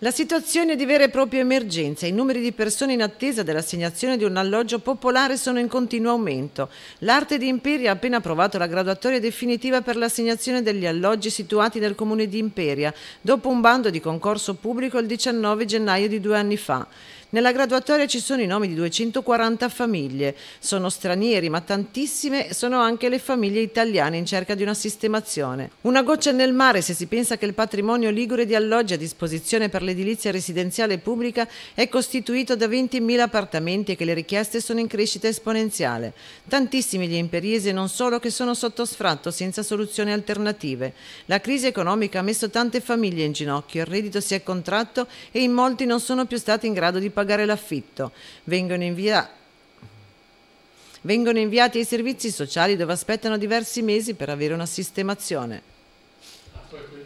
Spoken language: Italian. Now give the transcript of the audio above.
La situazione è di vera e propria emergenza. I numeri di persone in attesa dell'assegnazione di un alloggio popolare sono in continuo aumento. L'Arte di Imperia ha appena approvato la graduatoria definitiva per l'assegnazione degli alloggi situati nel comune di Imperia, dopo un bando di concorso pubblico il 19 gennaio di due anni fa. Nella graduatoria ci sono i nomi di 240 famiglie. Sono stranieri, ma tantissime sono anche le famiglie italiane in cerca di una sistemazione. Una goccia nel mare se si pensa che il patrimonio ligure di alloggi a disposizione per l'edilizia residenziale pubblica è costituito da 20.000 appartamenti e che le richieste sono in crescita esponenziale. Tantissimi gli imperiesi non solo che sono sotto sfratto senza soluzioni alternative. La crisi economica ha messo tante famiglie in ginocchio, il reddito si è contratto e in molti non sono più stati in grado di pagare l'affitto. Vengono, invia... Vengono inviati ai servizi sociali dove aspettano diversi mesi per avere una sistemazione. Ah,